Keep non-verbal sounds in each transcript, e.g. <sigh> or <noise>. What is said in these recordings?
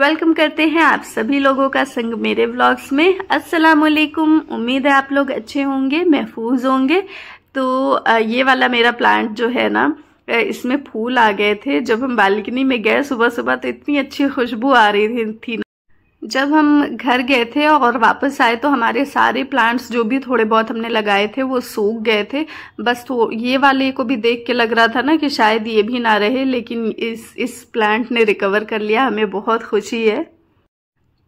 Welcome करते हैं आप सभी लोगों का संग मेरे व्लॉग्स में अस्सलाम वालेकुम उम्मीद है आप लोग अच्छे होंगे महफूज होंगे तो ये वाला मेरा प्लांट जो है ना इसमें फूल आ गए थे जब हम बालकनी में गए सुबह सुबह तो इतनी अच्छी खुशबू आ रही थी जब हम घर गए थे और वापस आए तो हमारे सारे प्लांट्स जो भी थोड़े बहुत हमने लगाए थे वो सूख गए थे बस तो ये वाले को भी देख के लग रहा था ना कि शायद ये भी ना रहे लेकिन इस इस प्लांट ने रिकवर कर लिया हमें बहुत खुशी है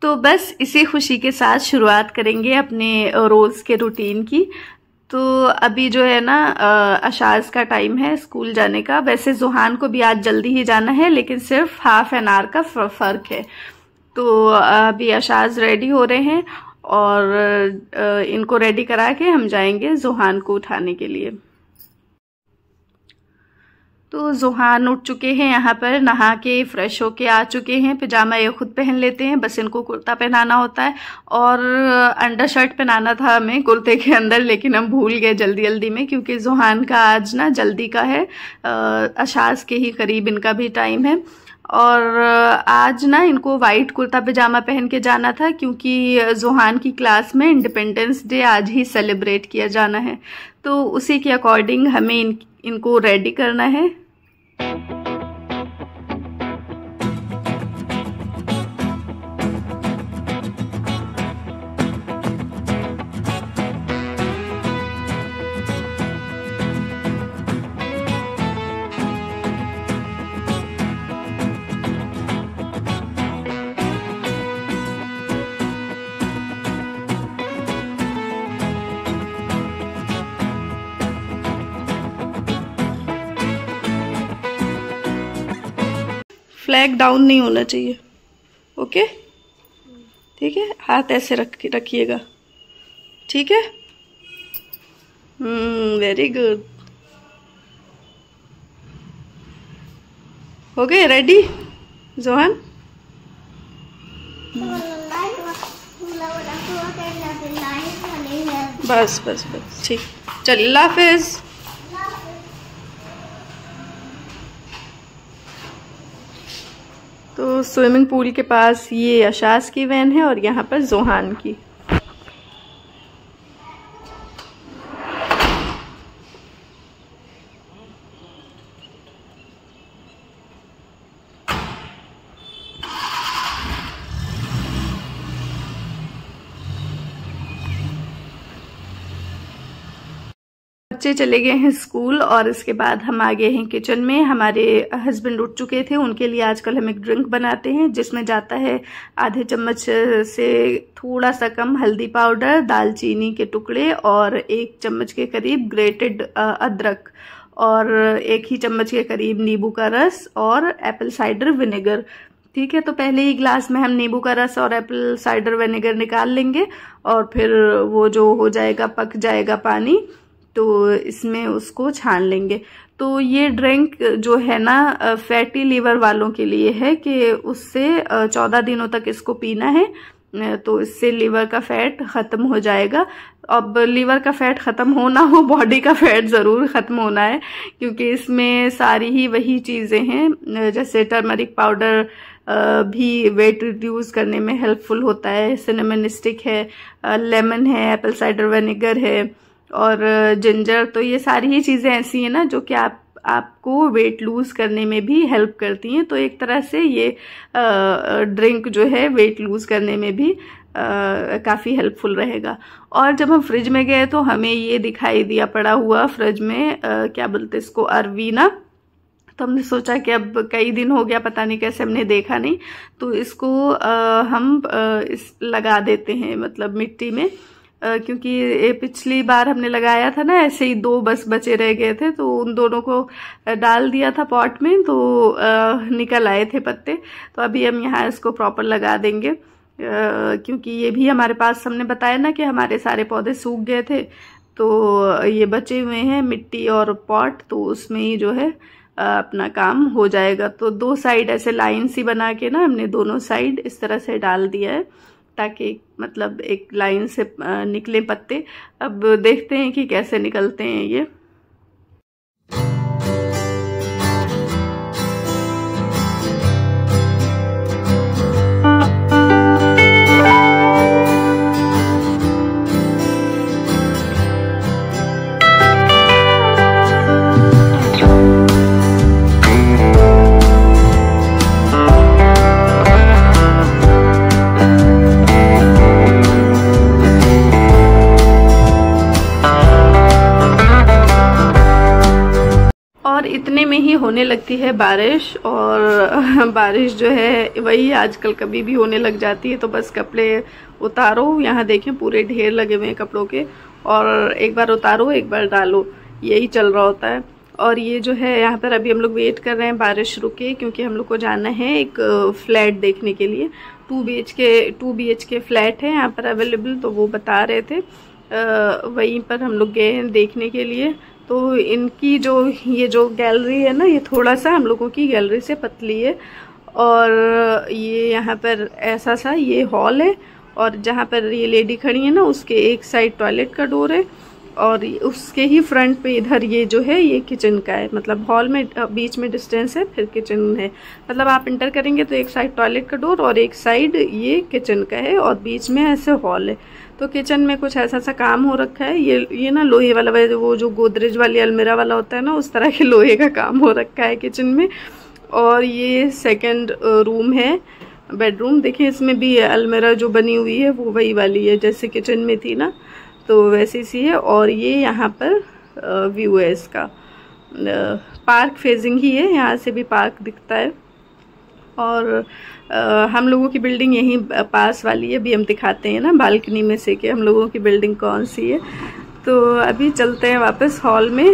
तो बस इसी खुशी के साथ शुरुआत करेंगे अपने रोज़ के रूटीन की तो अभी जो है ना अशाज का टाइम है स्कूल जाने का वैसे जुहान को भी आज जल्दी ही जाना है लेकिन सिर्फ हाफ एन आवर का फ़र्क है तो अभी अशाज रेडी हो रहे हैं और इनको रेडी करा के हम जाएंगे जुहान को उठाने के लिए तो जुहान उठ चुके हैं यहाँ पर नहा के फ्रेश हो के आ चुके हैं पजामा ये खुद पहन लेते हैं बस इनको कुर्ता पहनाना होता है और अंडर शर्ट पहनाना था हमें कुर्ते के अंदर लेकिन हम भूल गए जल्दी जल्दी में क्योंकि जुहान का आज ना जल्दी का है अशास के ही करीब इनका भी टाइम है और आज ना इनको वाइट कुर्ता पजामा पहन के जाना था क्योंकि जोहान की क्लास में इंडिपेंडेंस डे आज ही सेलिब्रेट किया जाना है तो उसी के अकॉर्डिंग हमें इन इनको रेडी करना है फ्लैग डाउन नहीं होना चाहिए ओके ठीक है हाथ ऐसे रख रखिएगा ठीक है वेरी हम्म, गुड हो गए रेडी जोहन बस बस बस ठीक चल्ला हाफिज़ तो स्विमिंग पूल के पास ये अशास की वैन है और यहाँ पर जोहान की बच्चे चले गए हैं स्कूल और इसके बाद हम आ गए हैं किचन में हमारे हस्बैंड उठ चुके थे उनके लिए आजकल हम एक ड्रिंक बनाते हैं जिसमें जाता है आधे चम्मच से थोड़ा सा कम हल्दी पाउडर दालचीनी के टुकड़े और एक चम्मच के करीब ग्रेटेड अदरक और एक ही चम्मच के करीब नींबू का रस और एप्पल साइडर विनेगर ठीक है तो पहले ही ग्लास में हम नींबू का रस और एप्पल साइडर विनेगर निकाल लेंगे और फिर वो जो हो जाएगा पक जाएगा पानी तो इसमें उसको छान लेंगे तो ये ड्रिंक जो है ना फैटी लीवर वालों के लिए है कि उससे चौदह दिनों तक इसको पीना है तो इससे लीवर का फैट ख़त्म हो जाएगा अब लीवर का फैट ख़त्म होना हो बॉडी का फैट ज़रूर ख़त्म होना है क्योंकि इसमें सारी ही वही चीज़ें हैं जैसे टर्मरिक पाउडर भी वेट रिड्यूस करने में हेल्पफुल होता है सिनेमन स्टिक है लेमन है एप्पल साइडर वेनेगर है और जिंजर तो ये सारी ही चीज़ें ऐसी हैं ना जो कि आप आपको वेट लूज़ करने में भी हेल्प करती हैं तो एक तरह से ये ड्रिंक जो है वेट लूज़ करने में भी काफ़ी हेल्पफुल रहेगा और जब हम फ्रिज में गए तो हमें ये दिखाई दिया पड़ा हुआ फ्रिज में आ, क्या बोलते इसको अरवीना तो हमने सोचा कि अब कई दिन हो गया पता नहीं कैसे हमने देखा नहीं तो इसको आ, हम आ, इस लगा देते हैं मतलब मिट्टी में क्योंकि ये पिछली बार हमने लगाया था ना ऐसे ही दो बस बचे रह गए थे तो उन दोनों को डाल दिया था पॉट में तो निकल आए थे पत्ते तो अभी हम यहाँ इसको प्रॉपर लगा देंगे क्योंकि ये भी हमारे पास हमने बताया ना कि हमारे सारे पौधे सूख गए थे तो ये बचे हुए हैं मिट्टी और पॉट तो उसमें ही जो है अपना काम हो जाएगा तो दो साइड ऐसे लाइन सी बना के ना हमने दोनों साइड इस तरह से डाल दिया है ताकि मतलब एक लाइन से निकले पत्ते अब देखते हैं कि कैसे निकलते हैं ये होने लगती है बारिश और <laughs> बारिश जो है वही आजकल कभी भी होने लग जाती है तो बस कपड़े उतारो यहाँ देखें पूरे ढेर लगे हुए हैं कपड़ों के और एक बार उतारो एक बार डालो यही चल रहा होता है और ये जो है यहाँ पर अभी हम लोग वेट कर रहे हैं बारिश रुके क्योंकि हम लोग को जाना है एक फ्लैट देखने के लिए two B H K two B H K flat है यहाँ पर अवेलेबल तो वो बता रहे थे वहीं पर हम लोग गए हैं देखने के लिए तो इनकी जो ये जो गैलरी है ना ये थोड़ा सा हम लोगों की गैलरी से पतली है और ये यहाँ पर ऐसा सा ये हॉल है और जहाँ पर ये लेडी खड़ी है ना उसके एक साइड टॉयलेट का डोर है और उसके ही फ्रंट पे इधर ये जो है ये किचन का है मतलब हॉल में बीच में डिस्टेंस है फिर किचन है मतलब आप इंटर करेंगे तो एक साइड टॉयलेट का डोर और एक साइड ये किचन का है और बीच में ऐसे हॉल है तो किचन में कुछ ऐसा सा काम हो रखा है ये ये ना लोहे वाला वो जो गोदरेज वाली अलमेरा वाला होता है ना उस तरह के <laughs> लोहे का काम हो रखा है किचन में और ये सेकेंड रूम है बेडरूम देखिए इसमें भी अलमेरा जो बनी हुई है वो वही वाली है जैसे किचन में थी ना तो वैसी सी है और ये यहाँ पर व्यू है इसका पार्क फेजिंग ही है यहाँ से भी पार्क दिखता है और आ, हम लोगों की बिल्डिंग यहीं पास वाली है अभी हम दिखाते हैं ना बालकनी में से कि हम लोगों की बिल्डिंग कौन सी है तो अभी चलते हैं वापस हॉल में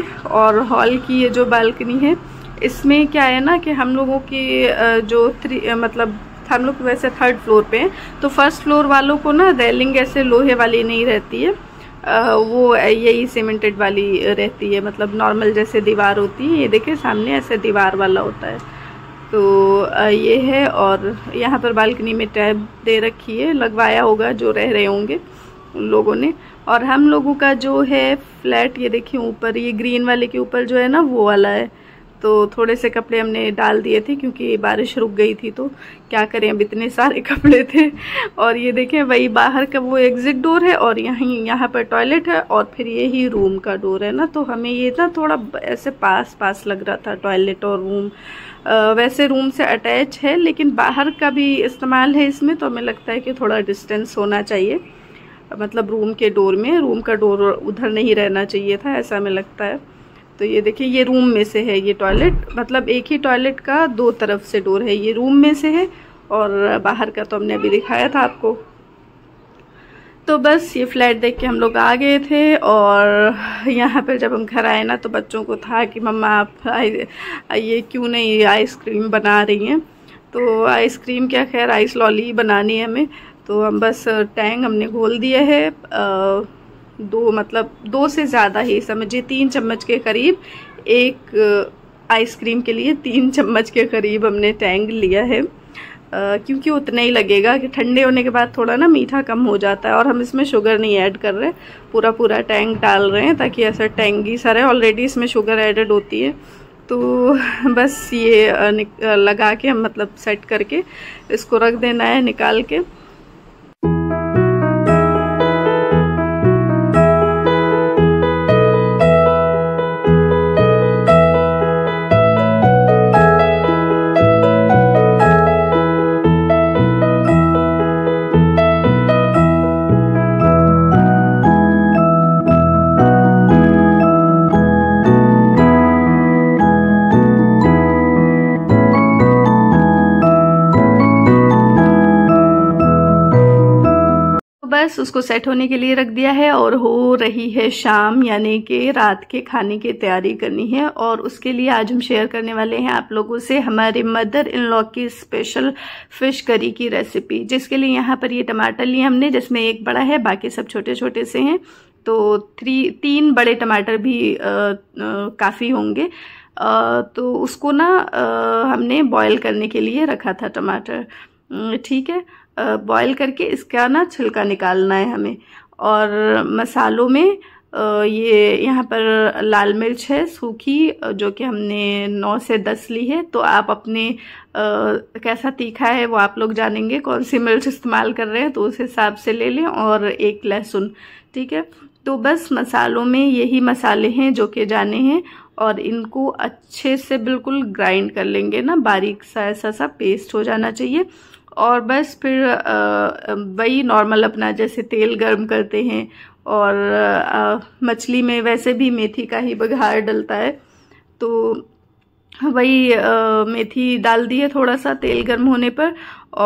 और हॉल की ये जो बालकनी है इसमें क्या है ना कि हम लोगों की जो थ्री मतलब हम लोग वैसे थर्ड फ्लोर पे हैं तो फर्स्ट फ्लोर वालों को ना रेलिंग ऐसे लोहे वाली नहीं रहती है वो यही सीमेंटेड वाली रहती है मतलब नॉर्मल जैसे दीवार होती है ये देखिए सामने ऐसे दीवार वाला होता है तो ये है और यहाँ पर बालकनी में टैब दे रखी है लगवाया होगा जो रह रहे होंगे उन लोगों ने और हम लोगों का जो है फ्लैट ये देखिए ऊपर ये ग्रीन वाले के ऊपर जो है ना वो वाला है तो थोड़े से कपड़े हमने डाल दिए थे क्योंकि बारिश रुक गई थी तो क्या करें अब इतने सारे <laughs> कपड़े थे और ये देखें वही बाहर का वो एग्ज़िट डोर है और यहीं यहाँ पर टॉयलेट है और फिर ये ही रूम का डोर है ना तो हमें ये ना थोड़ा ऐसे पास पास लग रहा था टॉयलेट और रूम आ, वैसे रूम से अटैच है लेकिन बाहर का भी इस्तेमाल है इसमें तो हमें लगता है कि थोड़ा डिस्टेंस होना चाहिए मतलब रूम के डोर में रूम का डोर उधर नहीं रहना चाहिए था ऐसा हमें लगता है तो ये देखिए ये रूम में से है ये टॉयलेट मतलब एक ही टॉयलेट का दो तरफ से डोर है ये रूम में से है और बाहर का तो हमने अभी दिखाया था आपको तो बस ये फ्लैट देख के हम लोग आ गए थे और यहाँ पर जब हम घर आए ना तो बच्चों को था कि मम्मा आप ये क्यों नहीं आइसक्रीम बना रही हैं तो आइसक्रीम क्या खैर आइस लॉली बनानी है हमें तो हम बस टैंग हमने घोल दिया है आ, दो मतलब दो से ज़्यादा ही समझिए तीन चम्मच के करीब एक आइसक्रीम के लिए तीन चम्मच के करीब हमने टैंग लिया है क्योंकि उतना ही लगेगा कि ठंडे होने के बाद थोड़ा ना मीठा कम हो जाता है और हम इसमें शुगर नहीं ऐड कर रहे पूरा पूरा टैंग डाल रहे हैं ताकि ऐसा टैंगी सा रहे ऑलरेडी इसमें शुगर एडेड होती है तो <laughs> बस ये लगा के हम मतलब सेट करके इसको रख देना है निकाल के उसको सेट होने के लिए रख दिया है और हो रही है शाम यानी कि रात के खाने की तैयारी करनी है और उसके लिए आज हम शेयर करने वाले हैं आप लोगों से हमारे मदर इन लॉ की स्पेशल फिश करी की रेसिपी जिसके लिए यहाँ पर ये टमाटर लिए हमने जिसमें एक बड़ा है बाकी सब छोटे छोटे से हैं तो थ्री तीन बड़े टमाटर भी काफ़ी होंगे आ, तो उसको ना आ, हमने बॉयल करने के लिए रखा था टमाटर ठीक है बॉईल करके इसका ना छिलका निकालना है हमें और मसालों में ये यहाँ पर लाल मिर्च है सूखी जो कि हमने नौ से दस ली है तो आप अपने कैसा तीखा है वो आप लोग जानेंगे कौन सी मिर्च इस्तेमाल कर रहे हैं तो उस हिसाब से ले लें और एक लहसुन ठीक है तो बस मसालों में यही मसाले हैं जो कि जाने हैं और इनको अच्छे से बिल्कुल ग्राइंड कर लेंगे ना बारीक सा ऐसा सा पेस्ट हो जाना चाहिए और बस फिर वही नॉर्मल अपना जैसे तेल गर्म करते हैं और मछली में वैसे भी मेथी का ही बघार डलता है तो वही मेथी डाल दिए थोड़ा सा तेल गर्म होने पर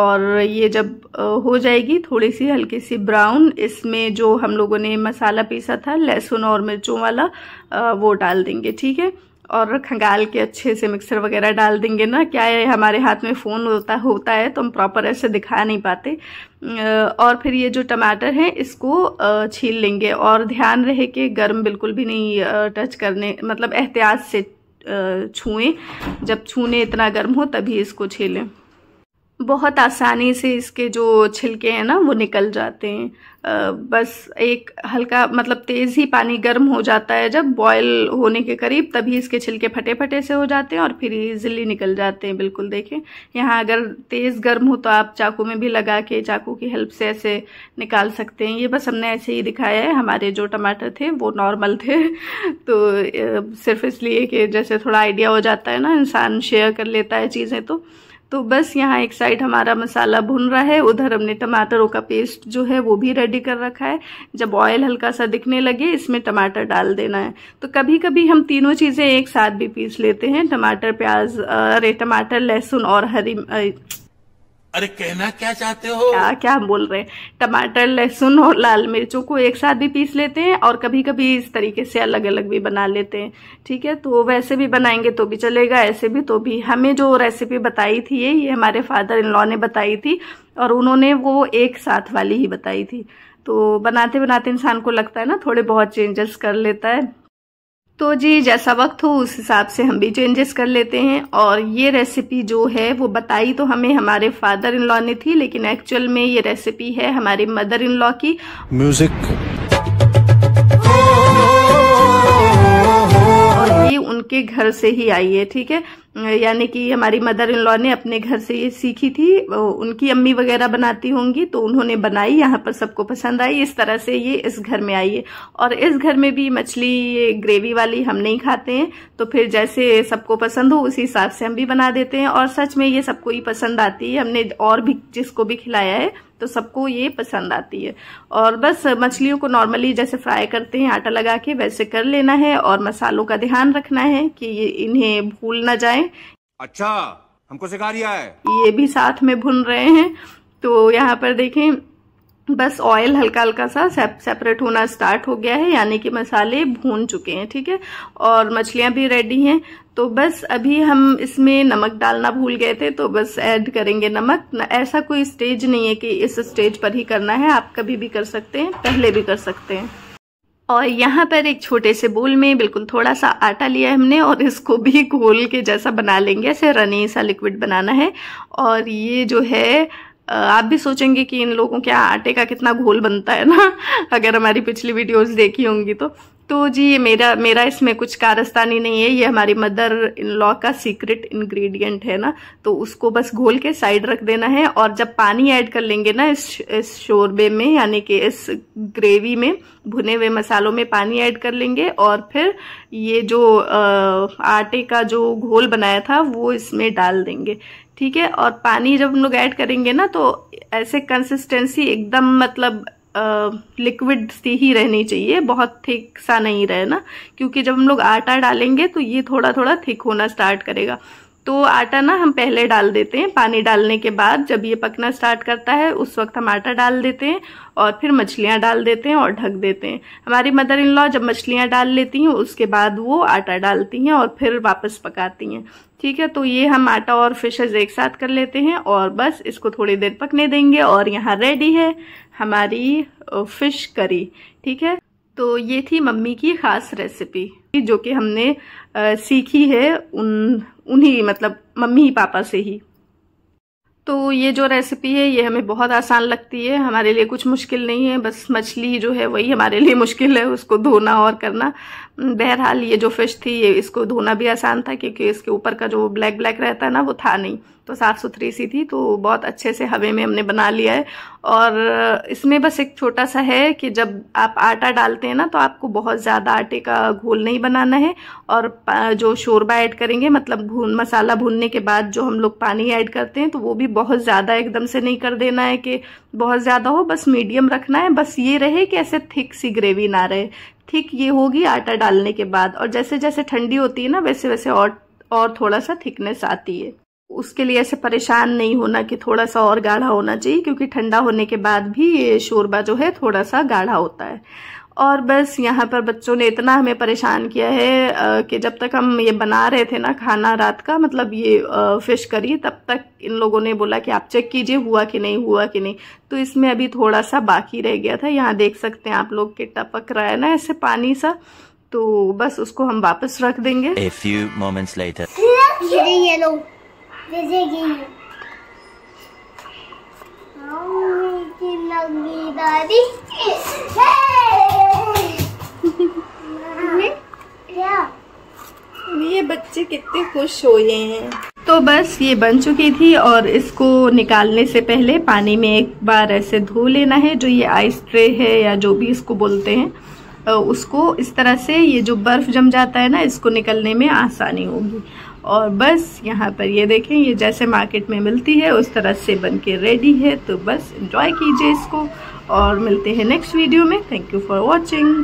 और ये जब हो जाएगी थोड़ी सी हल्की सी ब्राउन इसमें जो हम लोगों ने मसाला पीसा था लहसुन और मिर्चों वाला वो डाल देंगे ठीक है और खंगाल के अच्छे से मिक्सर वगैरह डाल देंगे ना क्या है हमारे हाथ में फ़ोन होता होता है तो हम प्रॉपर ऐसे दिखा नहीं पाते और फिर ये जो टमाटर हैं इसको छील लेंगे और ध्यान रहे कि गर्म बिल्कुल भी नहीं टच करने मतलब एहतियात से छुएं जब छूने इतना गर्म हो तभी इसको छीलें बहुत आसानी से इसके जो छिलके हैं ना वो निकल जाते हैं आ, बस एक हल्का मतलब तेज़ ही पानी गर्म हो जाता है जब बॉयल होने के करीब तभी इसके छिलके फटे फटे से हो जाते हैं और फिर ईजिली निकल जाते हैं बिल्कुल देखें यहाँ अगर तेज़ गर्म हो तो आप चाकू में भी लगा के चाकू की हेल्प से ऐसे निकाल सकते हैं ये बस हमने ऐसे ही दिखाया है हमारे जो टमाटर थे वो नॉर्मल थे <laughs> तो सिर्फ इसलिए कि जैसे थोड़ा आइडिया हो जाता है ना इंसान शेयर कर लेता है चीज़ें तो तो बस यहाँ एक साइड हमारा मसाला भुन रहा है उधर हमने टमाटरों का पेस्ट जो है वो भी रेडी कर रखा है जब ऑयल हल्का सा दिखने लगे इसमें टमाटर डाल देना है तो कभी कभी हम तीनों चीज़ें एक साथ भी पीस लेते हैं टमाटर प्याज अरे टमाटर लहसुन और हरी अरे कहना क्या चाहते हो क्या क्या हम बोल रहे हैं टमाटर लहसुन और लाल मिर्चों को एक साथ भी पीस लेते हैं और कभी कभी इस तरीके से अलग अलग भी बना लेते हैं ठीक है तो वैसे भी बनाएंगे तो भी चलेगा ऐसे भी तो भी हमें जो रेसिपी बताई थी ये ये हमारे फादर इन लॉ ने बताई थी और उन्होंने वो एक साथ वाली ही बताई थी तो बनाते बनाते इंसान को लगता है ना थोड़े बहुत चेंजेस कर लेता है तो जी जैसा वक्त हो उस हिसाब से हम भी चेंजेस कर लेते हैं और ये रेसिपी जो है वो बताई तो हमें हमारे फादर इन लॉ ने थी लेकिन एक्चुअल में ये रेसिपी है हमारे मदर इन लॉ की म्यूजिक और ये उनके घर से ही आई है ठीक है यानी कि हमारी मदर इन लॉ ने अपने घर से ये सीखी थी उनकी अम्मी वगैरह बनाती होंगी तो उन्होंने बनाई यहाँ पर सबको पसंद आई इस तरह से ये इस घर में आई है और इस घर में भी मछली ये ग्रेवी वाली हम नहीं खाते हैं तो फिर जैसे सबको पसंद हो उसी हिसाब से हम भी बना देते हैं और सच में ये सबको ही पसंद आती है हमने और भी जिसको भी खिलाया है तो सबको ये पसंद आती है और बस मछलियों को नॉर्मली जैसे फ्राई करते हैं आटा लगा के वैसे कर लेना है और मसालों का ध्यान रखना है कि ये इन्हें भूल ना जाए अच्छा हमको सिखा दिया है ये भी साथ में भून रहे हैं तो यहाँ पर देखें बस ऑयल हल्का हल्का सा सेपरेट होना स्टार्ट हो गया है यानी कि मसाले भून चुके हैं ठीक है और मछलियां भी रेडी हैं तो बस अभी हम इसमें नमक डालना भूल गए थे तो बस ऐड करेंगे नमक ऐसा कोई स्टेज नहीं है कि इस स्टेज पर ही करना है आप कभी भी कर सकते हैं पहले भी कर सकते हैं और यहाँ पर एक छोटे से बोल में बिल्कुल थोड़ा सा आटा लिया है हमने और इसको भी घोल के जैसा बना लेंगे ऐसे रनी सा लिक्विड बनाना है और ये जो है आप भी सोचेंगे कि इन लोगों के आटे का कितना घोल बनता है ना <laughs> अगर हमारी पिछली वीडियोस देखी होंगी तो तो जी ये मेरा मेरा इसमें कुछ कारस्तानी नहीं है ये हमारी मदर इन लॉ का सीक्रेट इंग्रेडिएंट है ना तो उसको बस घोल के साइड रख देना है और जब पानी ऐड कर लेंगे ना इस इस शोरबे में यानी कि इस ग्रेवी में भुने हुए मसालों में पानी ऐड कर लेंगे और फिर ये जो आ, आटे का जो घोल बनाया था वो इसमें डाल देंगे ठीक है और पानी जब हम लोग ऐड करेंगे ना तो ऐसे कंसिस्टेंसी एकदम मतलब लिक्विड सी ही रहनी चाहिए बहुत थिक सा नहीं रहे ना क्योंकि जब हम लोग आटा डालेंगे तो ये थोड़ा थोड़ा थिक होना स्टार्ट करेगा तो आटा ना हम पहले डाल देते हैं पानी डालने के बाद जब ये पकना स्टार्ट करता है उस वक्त हम आटा डाल देते हैं और फिर मछलियाँ डाल देते हैं और ढक देते हैं हमारी मदर इन लॉ जब मछलियाँ डाल लेती हैं उसके बाद वो आटा डालती हैं और फिर वापस पकाती हैं ठीक है तो ये हम आटा और फिशेज एक साथ कर लेते हैं और बस इसको थोड़ी देर पकने देंगे और यहाँ रेडी है हमारी फिश करी ठीक है तो ये थी मम्मी की ख़ास रेसिपी जो कि हमने सीखी है उन उन्हीं मतलब मम्मी पापा से ही तो ये जो रेसिपी है ये हमें बहुत आसान लगती है हमारे लिए कुछ मुश्किल नहीं है बस मछली जो है वही हमारे लिए मुश्किल है उसको धोना और करना बहरहाल ये जो फ़िश थी ये इसको धोना भी आसान था क्योंकि इसके ऊपर का जो ब्लैक ब्लैक रहता है ना वो था नहीं तो साफ़ सुथरी सी थी तो बहुत अच्छे से हवे में हमने बना लिया है और इसमें बस एक छोटा सा है कि जब आप आटा डालते हैं ना तो आपको बहुत ज़्यादा आटे का घोल नहीं बनाना है और जो शोरबा ऐड करेंगे मतलब भून मसाला भूनने के बाद जो हम लोग पानी ऐड करते हैं तो वो भी बहुत ज़्यादा एकदम से नहीं कर देना है कि बहुत ज़्यादा हो बस मीडियम रखना है बस ये रहे कि ऐसे थिक सी ग्रेवी ना रहे ठीक ये होगी आटा डालने के बाद और जैसे जैसे ठंडी होती है ना वैसे वैसे और और थोड़ा सा थिकनेस आती है उसके लिए ऐसे परेशान नहीं होना कि थोड़ा सा और गाढ़ा होना चाहिए क्योंकि ठंडा होने के बाद भी ये शोरबा जो है थोड़ा सा गाढ़ा होता है और बस यहाँ पर बच्चों ने इतना हमें परेशान किया है कि जब तक हम ये बना रहे थे ना खाना रात का मतलब ये फिश करी तब तक इन लोगों ने बोला कि आप चेक कीजिए हुआ कि नहीं हुआ कि नहीं तो इसमें अभी थोड़ा सा बाकी रह गया था यहाँ देख सकते हैं आप लोग के टपक रहा है ना ऐसे पानी सा तो बस उसको हम वापस रख देंगे A few moments later. लगी <laughs> दादी ये बच्चे कितने खुश हो गए हैं तो बस ये बन चुकी थी और इसको निकालने से पहले पानी में एक बार ऐसे धो लेना है जो ये आइस ट्रे है या जो भी इसको बोलते हैं उसको इस तरह से ये जो बर्फ़ जम जाता है ना इसको निकलने में आसानी होगी और बस यहाँ पर ये देखें ये जैसे मार्केट में मिलती है उस तरह से बन के रेडी है तो बस इन्जॉय कीजिए इसको और मिलते हैं नेक्स्ट वीडियो में थैंक यू फॉर वॉचिंग